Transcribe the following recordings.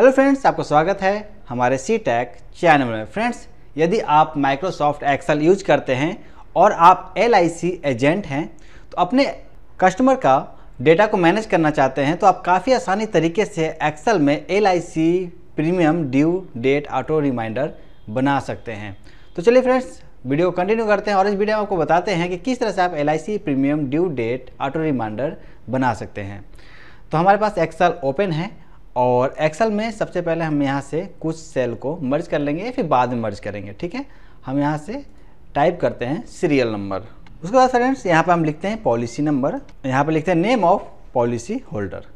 hello friends आपका स्वागत है हमारे सी टैक चैनल में फ्रेंड्स यदि आप माइक्रोसॉफ्ट एक्सेल यूज करते हैं और आप एल एजेंट हैं तो अपने कस्टमर का डेटा को मैनेज करना चाहते हैं तो आप काफ़ी आसानी तरीके से एक्सेल में L premium due date auto reminder बना सकते हैं तो चलिए फ्रेंड्स वीडियो कंटिन्यू करते हैं और इस वीडियो में आपको बताते हैं कि किस तरह से आप L premium due date auto reminder बना सकते हैं तो हमारे पास एक्सेल ओपन है और एक्सेल में सबसे पहले हम यहाँ से कुछ सेल को मर्ज कर लेंगे या फिर बाद में मर्ज करेंगे ठीक है हम यहाँ से टाइप करते हैं सीरियल नंबर उसके बाद फ्रेंड्स यहाँ पर हम लिखते हैं पॉलिसी नंबर यहाँ पर लिखते हैं name of policy holder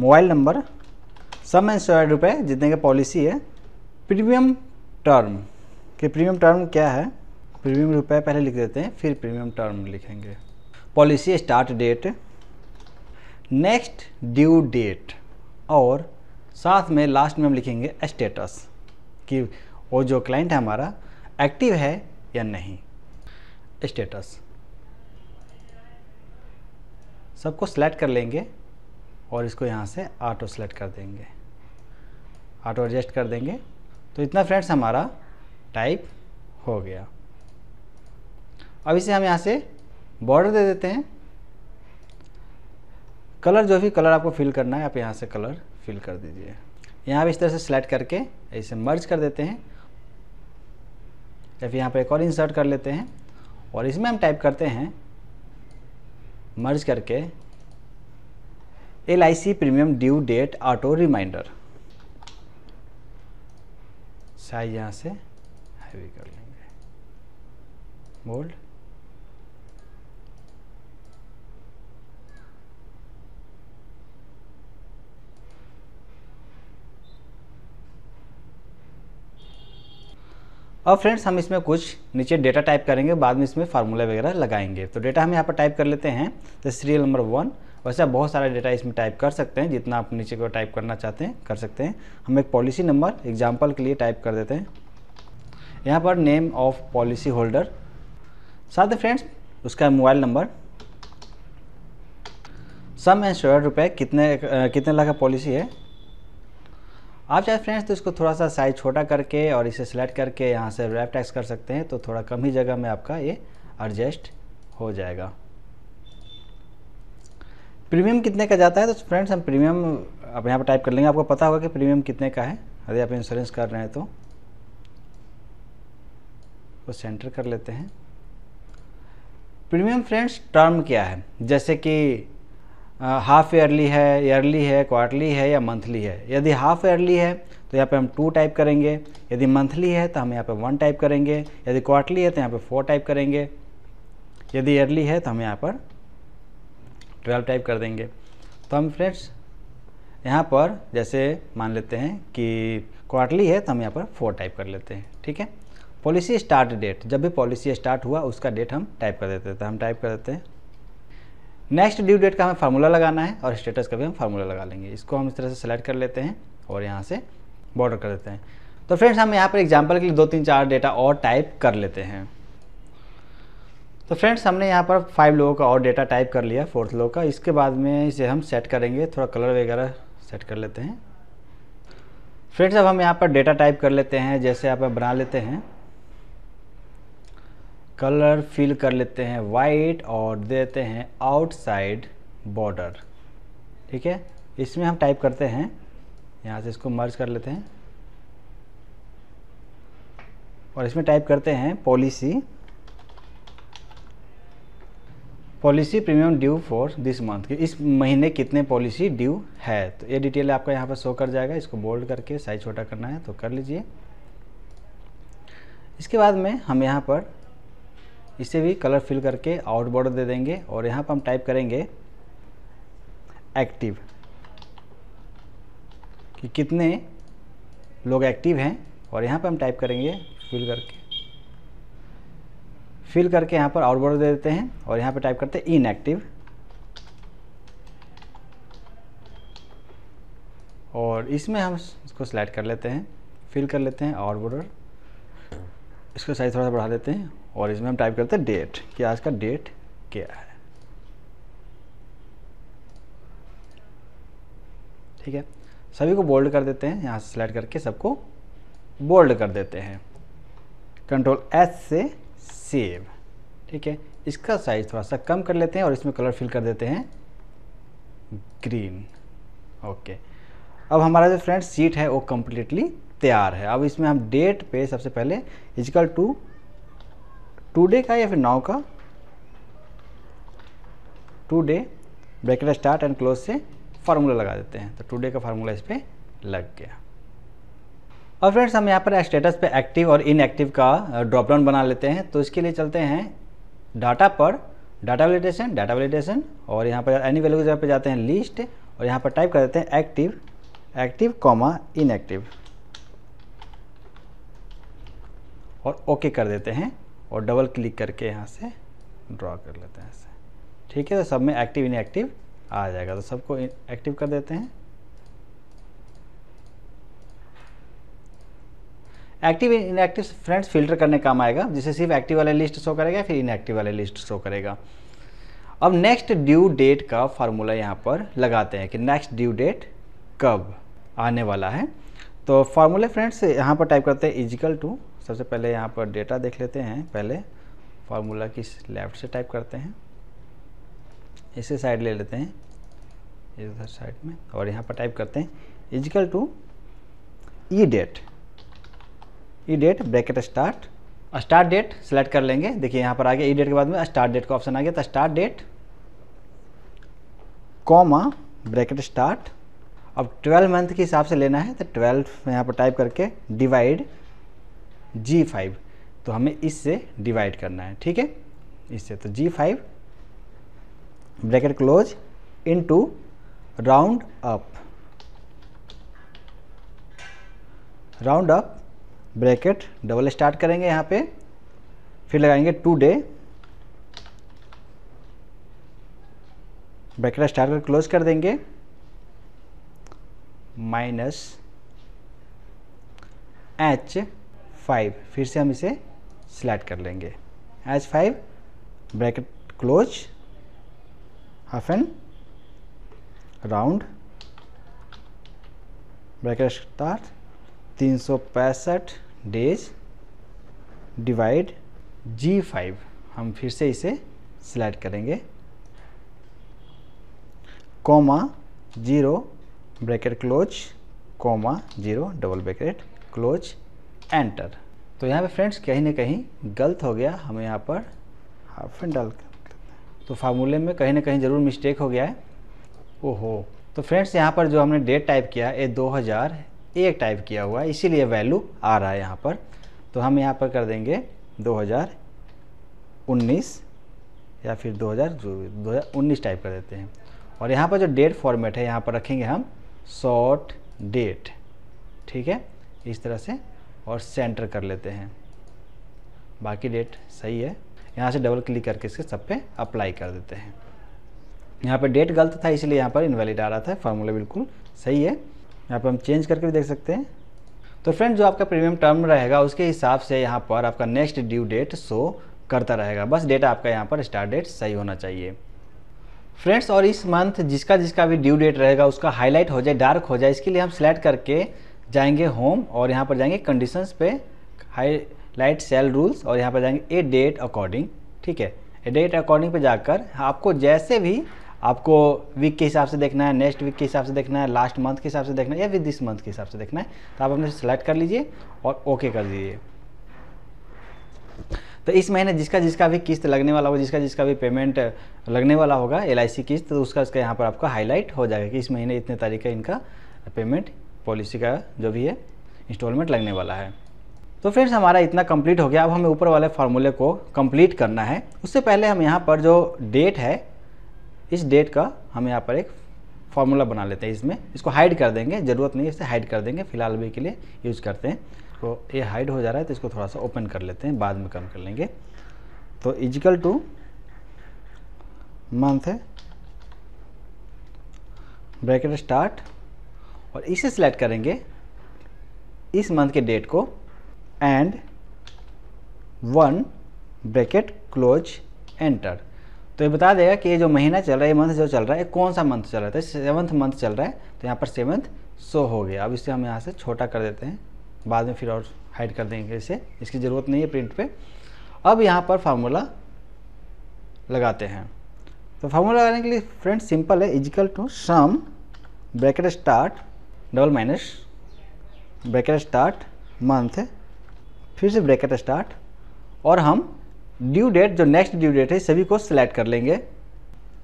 mobile number sum insured रुपये जितने का पॉलिसी है प्रीमियम टर्म कि प्रीमियम टर्म क्या है प्रीमियम रुपये पहले लिख देते हैं फिर प्रीमियम टर्म लिखेंगे policy start date next due date और साथ में लास्ट में हम लिखेंगे स्टेटस कि वो जो क्लाइंट है हमारा एक्टिव है या नहीं स्टेटस सबको सेलेक्ट कर लेंगे और इसको यहाँ से ऑटो सेलेक्ट कर देंगे ऑटो एडजस्ट कर देंगे तो इतना फ्रेंड्स हमारा टाइप हो गया अब इसे हम यहाँ से बॉर्डर दे देते हैं कलर जो भी कलर आपको फिल करना है आप यहाँ से कलर फिल कर दीजिए यहाँ भी इस तरह से सिलेक्ट करके इसे मर्ज कर देते हैं या फिर यहाँ पर एक और इंसर्ट कर लेते हैं और इसमें हम टाइप करते हैं मर्ज करके L I C premium due date auto reminder size यहाँ से हैवी कर लेंगे बोल्ड और फ्रेंड्स हम इसमें कुछ नीचे डेटा टाइप करेंगे बाद में इसमें फार्मूला वगैरह लगाएंगे तो डेटा हम यहाँ पर टाइप कर लेते हैं तो सीरियल नंबर वन वैसे आप बहुत सारा डेटा इसमें टाइप कर सकते हैं जितना आप नीचे को टाइप करना चाहते हैं कर सकते हैं हम एक पॉलिसी नंबर एग्जाम्पल के लिए टाइप कर देते हैं यहाँ पर नेम ऑफ पॉलिसी होल्डर साथ ही फ्रेंड्स उसका मोबाइल नंबर सम शोर रुपये कितने कितने लाख का पॉलिसी है आप चाहे फ्रेंड्स तो इसको थोड़ा सा साइज़ छोटा करके और इसे सेलेक्ट करके यहाँ से रैप टैक्स कर सकते हैं तो थोड़ा कम ही जगह में आपका ये एडजस्ट हो जाएगा प्रीमियम कितने का जाता है तो फ्रेंड्स हम प्रीमियम आप यहाँ पर टाइप कर लेंगे आपको पता होगा कि प्रीमियम कितने का है यदि आप इंश्योरेंस कर रहे हैं तो वो सेंटर कर लेते हैं प्रीमियम फ्रेंड्स टर्म क्या है जैसे कि हाफ ईयरली है ईयरली है क्वार्टरली है या मंथली है यदि हाफ ईयरली है तो यहाँ पे हम टू टाइप करेंगे यदि मंथली है तो हम यहाँ पे वन टाइप करेंगे यदि क्वार्टरली है तो यहाँ पे फोर टाइप करेंगे यदि ईयरली है तो हम यहाँ पर ट्वेल्व टाइप कर देंगे तो हम फ्रेंड्स यहाँ पर जैसे मान लेते हैं कि क्वार्टरली है तो हम यहाँ पर फोर टाइप कर लेते हैं ठीक है पॉलिसी स्टार्ट डेट जब भी पॉलिसी स्टार्ट हुआ उसका डेट हम टाइप कर देते हैं तो हम टाइप कर देते हैं नेक्स्ट ड्यू डेट का हमें फार्मूला लगाना है और स्टेटस का भी हम फार्मूला लगा लेंगे इसको हम इस तरह से सेलेक्ट कर लेते हैं और यहाँ से बॉर्डर कर देते हैं तो फ्रेंड्स हम यहाँ पर एग्जाम्पल के लिए दो तीन चार डेटा और टाइप कर लेते हैं तो फ्रेंड्स हमने यहाँ पर फाइव लोगों का और डेटा टाइप कर लिया फोर्थ लोगों का इसके बाद में इसे हम सेट करेंगे थोड़ा कलर वगैरह सेट कर लेते हैं फ्रेंड्स अब हम यहाँ पर डेटा टाइप कर लेते हैं जैसे यहाँ पर बना लेते हैं कलर फिल कर लेते हैं वाइट और देते हैं आउटसाइड बॉर्डर ठीक है इसमें हम टाइप करते हैं यहाँ से इसको मर्ज कर लेते हैं और इसमें टाइप करते हैं policy policy premium due for this month की इस महीने कितने पॉलिसी ड्यू है तो ये डिटेल आपका यहाँ पर शो कर जाएगा इसको बोल्ड करके साइज छोटा करना है तो कर लीजिए इसके बाद में हम यहाँ पर इसे भी कलर फिल करके आउट बॉर्डर दे देंगे और यहाँ पर हम टाइप करेंगे एक्टिव कि कितने लोग एक्टिव हैं और यहाँ पर हम टाइप करेंगे फिल करके फिल करके यहाँ पर आउट बॉर्डर दे देते हैं और यहाँ पर टाइप करते हैं इनएक्टिव और इसमें हम इसको सिलेक्ट कर लेते हैं फिल कर लेते हैं आउट बॉर्डर इसको साइज़ थोड़ा सा बढ़ा लेते हैं और इसमें हम टाइप करते हैं डेट कि आज का डेट क्या है ठीक है सभी को बोल्ड कर देते हैं यहाँ से सिलेक्ट करके सबको बोल्ड कर देते हैं कंट्रोल एस से सेव ठीक है इसका साइज़ थोड़ा सा कम कर लेते हैं और इसमें कलर फिल कर देते हैं ग्रीन ओके अब हमारा जो फ्रेंड सीट है वो कम्प्लीटली तैयार है अब इसमें हम डेट पे सबसे पहले इजकल टू टुडे का या फिर नाव का today bracket start and close से फार्मूला लगा देते हैं तो टुडे का फार्मूला इस पर लग गया और फ्रेंड्स हम यहाँ पर स्टेटस पे एक्टिव और इनएक्टिव का ड्रॉप डाउन बना लेते हैं तो इसके लिए चलते हैं डाटा पर डाटा वैलिडेशन डाटा वैलिडेशन और यहाँ पर एनी वैल्यू जगह पर जाते हैं लिस्ट और यहाँ पर टाइप कर देते हैं एक्टिव एक्टिव कॉमा इनएक्टिव और ओके okay कर देते हैं और डबल क्लिक करके यहाँ से ड्रॉ कर लेते हैं ऐसे ठीक है तो सब में एक्टिव इनएक्टिव आ जाएगा तो सबको एक्टिव कर देते हैं एक्टिव इनएक्टिव फ्रेंड्स फिल्टर करने काम आएगा जिसे सिर्फ एक्टिव वाले लिस्ट शो करेगा फिर इनएक्टिव वाले लिस्ट शो करेगा अब नेक्स्ट ड्यू डेट का फार्मूला यहाँ पर लगाते हैं कि नेक्स्ट ड्यू डेट कब आने वाला है तो फार्मूले फ्रेंड्स यहाँ पर टाइप करते हैं इजिकल टू सबसे पहले यहाँ पर डेटा देख लेते हैं पहले फार्मूला की लेफ़्ट से टाइप करते हैं इसे साइड ले लेते हैं इधर साइड में और यहाँ पर टाइप करते हैं equal to E date E date bracket start start date select कर लेंगे देखिए यहाँ पर आ गया ई e डेट के बाद में स्टार्ट डेट का ऑप्शन आ गया तो start date comma bracket start अब 12 मंथ के हिसाब से लेना है तो 12 यहाँ पर टाइप करके डिवाइड जी फाइव तो हमें इससे डिवाइड करना है ठीक है इससे तो G five bracket close into round up round up bracket double start करेंगे यहाँ पे फिर लगाएंगे टू डे ब्रैकेट स्टार्ट कर क्लोज कर देंगे माइनस एच फाइव फिर से हम इसे सिलेक्ट कर लेंगे H five bracket close half and round bracket start तीन सौ पैंसठ डेज डिवाइड जी फाइव हम फिर से इसे सिलेक्ट करेंगे comma zero bracket close comma zero double bracket close enter तो यहाँ पे फ्रेंड्स कहीं ना कहीं गलत हो गया हमें यहाँ पर हाफ एंड डल तो फार्मूले में कहीं ना कहीं ज़रूर मिस्टेक हो गया है ओहो तो फ्रेंड्स यहाँ पर जो हमने डेट टाइप किया ये दो हज़ार एक टाइप किया हुआ है इसीलिए वैल्यू आ रहा है यहाँ पर तो हम यहाँ पर कर देंगे 2019 या फिर 2000 2019 टाइप कर देते हैं और यहाँ पर जो डेट फॉर्मेट है यहाँ पर रखेंगे हम शॉर्ट डेट ठीक है इस तरह से और सेंटर कर लेते हैं बाकी डेट सही है यहाँ से डबल क्लिक करके इसके सब पे अप्लाई कर देते हैं यहाँ पे डेट गलत था इसलिए यहाँ पर इनवैलिड आ रहा था फार्मूला बिल्कुल सही है यहाँ पर हम चेंज करके भी देख सकते हैं तो फ्रेंड जो आपका प्रीमियम टर्म रहेगा उसके हिसाब से यहाँ पर आपका नेक्स्ट ड्यू डेट शो करता रहेगा बस डेट आपका यहाँ पर स्टार्ट डेट सही होना चाहिए फ्रेंड्स और इस मंथ जिसका जिसका भी ड्यू डेट रहेगा उसका हाईलाइट हो जाए डार्क हो जाए इसके लिए हम सिलेक्ट करके जाएंगे होम और यहाँ पर जाएंगे कंडीशंस पे लाइट सेल रूल्स और यहाँ पर जाएंगे ए डेट अकॉर्डिंग ठीक है ए डेट अकॉर्डिंग पे जाकर आपको जैसे भी आपको वीक के हिसाब से देखना है नेक्स्ट वीक के हिसाब से देखना है लास्ट मंथ के हिसाब से देखना है या विद दिस मंथ के हिसाब से देखना है तो आप अपने सेलेक्ट कर लीजिए और ओके कर दीजिए तो इस महीने जिसका जिसका भी किस्त लगने वाला होगा जिसका जिसका भी पेमेंट लगने वाला होगा एल किस्त तो उसका उसका यहाँ पर आपका हाईलाइट हो जाएगा कि इस महीने इतने तारीख का इनका पेमेंट पॉलिसी का जो भी है इंस्टॉलमेंट लगने वाला है तो फ्रेंड्स हमारा इतना कंप्लीट हो गया अब हमें ऊपर वाले फार्मूले को कंप्लीट करना है उससे पहले हम यहाँ पर जो डेट है इस डेट का हम यहाँ पर एक फार्मूला बना लेते हैं इसमें इसको हाइड कर देंगे ज़रूरत नहीं है इसे हाइड कर देंगे फिलहाल भी के लिए यूज़ करते हैं तो ये हाइड हो जा रहा है तो इसको थोड़ा सा ओपन कर लेते हैं बाद में कम कर लेंगे तो इजिकल टू मंथ है ब्रैकेट स्टार्ट और इसे सिलेक्ट करेंगे इस मंथ के डेट को and one bracket close enter तो ये बता देगा कि ये जो महीना चल रहा है ये मंथ जो चल रहा है कौन सा मंथ चल रहा है तो सेवन्थ मंथ चल रहा है तो यहाँ पर सेवन्थ शो हो गया अब इसे हम यहाँ से छोटा कर देते हैं बाद में फिर और हाइड कर देंगे इसे इसकी ज़रूरत नहीं है प्रिंट पे अब यहाँ पर फार्मूला लगाते हैं तो फार्मूला लगाने के लिए फ्रेंड सिंपल है equal to sum bracket start double minus bracket start month फिर से ब्रैकेट स्टार्ट और हम ड्यू डेट जो नेक्स्ट ड्यू डेट है सभी को सिलेक्ट कर लेंगे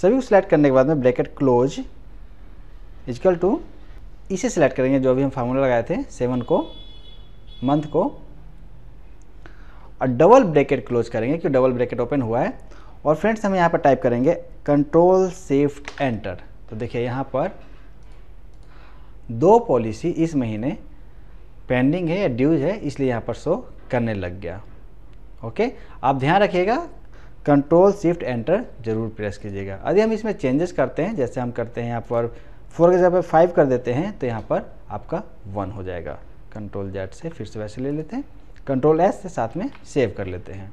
सभी को सिलेक्ट करने के बाद में ब्रैकेट क्लोज इजकल टू इसे सिलेक्ट करेंगे जो अभी हम फार्मूला लगाए थे सेवन को मंथ को और डबल ब्रैकेट क्लोज करेंगे क्योंकि डबल ब्रैकेट ओपन हुआ है और फ्रेंड्स हम यहाँ पर टाइप करेंगे कंट्रोल सेफ्ट एंटर तो देखिए यहाँ पर दो पॉलिसी इस महीने पेंडिंग है या ड्यूज है इसलिए यहाँ पर शो करने लग गया ओके आप ध्यान रखिएगा कंट्रोल शिफ्ट एंटर जरूर प्रेस कीजिएगा यदि हम इसमें चेंजेस करते हैं जैसे हम करते हैं यहाँ पर फोर के जगह फाइव कर देते हैं तो यहाँ पर आपका वन हो जाएगा कंट्रोल जेड से फिर से वैसे ले लेते हैं कंट्रोल एस से साथ में सेव कर लेते हैं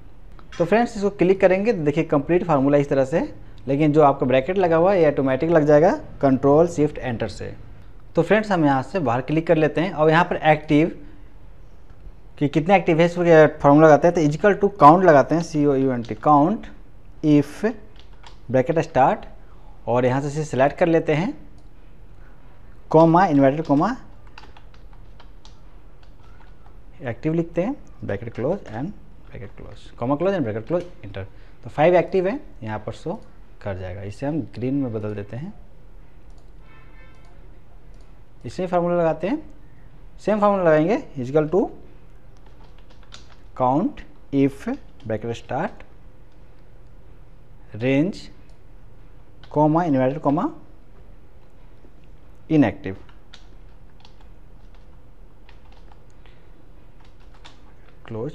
तो फ्रेंड्स इसको क्लिक करेंगे तो देखिए कंप्लीट फार्मूला इस तरह से लेकिन जो आपका ब्रैकेट लगा हुआ है ये ऑटोमेटिक लग जाएगा कंट्रोल शिफ्ट एंटर से तो फ्रेंड्स हम यहाँ से बाहर क्लिक कर लेते हैं और यहाँ पर एक्टिव कि कितने एक्टिव है इस पर लगाते हैं तो इजिकल टू काउंट लगाते हैं C O U N T count if bracket start और यहाँ से इसे सिलेक्ट कर लेते हैं कॉमा इन्वर्टेड कॉमा एक्टिव लिखते हैं bracket close and bracket close comma close and bracket close enter तो फाइव एक्टिव है यहाँ पर शो कर जाएगा इसे हम ग्रीन में बदल देते हैं इसमें फार्मूला लगाते हैं सेम फार्मूला लगाएंगे equal to count if bracket start range comma inverted comma inactive close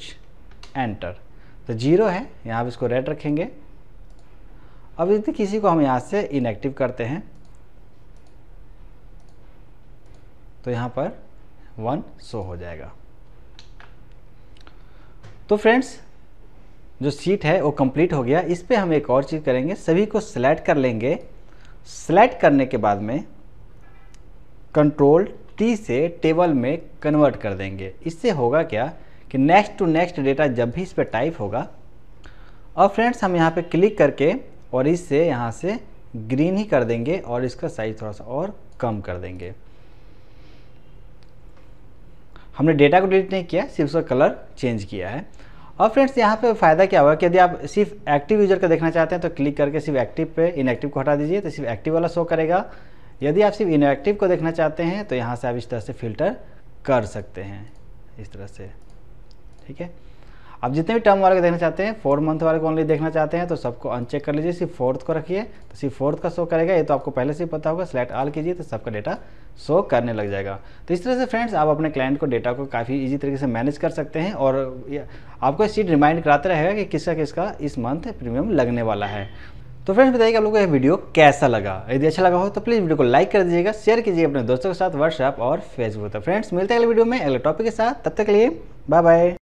enter तो जीरो है यहाँ पे इसको रेड रखेंगे अब यदि किसी को हम यहाँ से इनएक्टिव करते हैं तो यहाँ पर वन शो हो जाएगा तो फ्रेंड्स जो सीट है वो कंप्लीट हो गया इस पर हम एक और चीज़ करेंगे सभी को सिलेक्ट कर लेंगे सिलेक्ट करने के बाद में कंट्रोल टी से टेबल में कन्वर्ट कर देंगे इससे होगा क्या कि नेक्स्ट टू नेक्स्ट डेटा जब भी इस पर टाइप होगा और फ्रेंड्स हम यहाँ पे क्लिक करके और इससे यहाँ से ग्रीन ही कर देंगे और इसका साइज़ थोड़ा सा और कम कर देंगे हमने डेटा को डिलीट नहीं किया सिर्फ उसका कलर चेंज किया है और फ्रेंड्स यहाँ पे फ़ायदा क्या हुआ कि यदि आप सिर्फ एक्टिव यूज़र का देखना चाहते हैं तो क्लिक करके सिर्फ एक्टिव पे इनएक्टिव को हटा दीजिए तो सिर्फ एक्टिव वाला शो करेगा यदि आप सिर्फ इनएक्टिव को देखना चाहते हैं तो यहाँ से आप इस तरह से फिल्टर कर सकते हैं इस तरह से ठीक है आप जितने भी टर्म वाले को देखना चाहते हैं फोर मंथ वाले को ओनली देखना चाहते हैं तो सबको अनचेक कर लीजिए सिर्फ फोर्थ को रखिए तो सिर्फ फोर्थ का शो करेगा ये तो आपको पहले से ही पता होगा सिलेक्ट आल कीजिए तो सबका डेटा शो करने लग जाएगा तो इस तरह से फ्रेंड्स आप अपने क्लाइंट को डेटा को काफ़ी ईजी तरीके से मैनेज कर सकते हैं और आपको इस रिमाइंड कराते रहेगा कि किसका किसका इस मंथ प्रीमियम लगने वाला है तो फ्रेंड्स बताइए आप लोगों को यह वीडियो कैसा लगा यदि अच्छा लगा हो तो प्लीज़ वीडियो को लाइक कर दीजिएगा शेयर कीजिए अपने दोस्तों के साथ व्हाट्सएप और फेसबुक तो फ्रेंड्स मिलते हैं अगले वीडियो में अगले टॉपिक के साथ तब तक के लिए बाय बाय